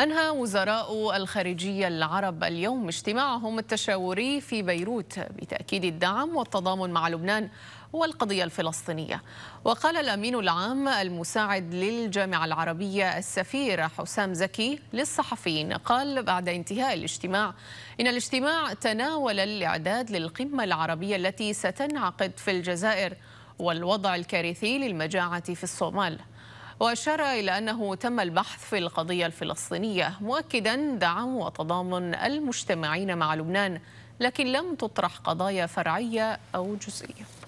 أنهى وزراء الخارجية العرب اليوم اجتماعهم التشاوري في بيروت بتأكيد الدعم والتضامن مع لبنان والقضية الفلسطينية وقال الأمين العام المساعد للجامعة العربية السفير حسام زكي للصحفيين قال بعد انتهاء الاجتماع إن الاجتماع تناول الإعداد للقمة العربية التي ستنعقد في الجزائر والوضع الكارثي للمجاعة في الصومال وأشار إلى أنه تم البحث في القضية الفلسطينية مؤكدا دعم وتضامن المجتمعين مع لبنان لكن لم تطرح قضايا فرعية أو جزئية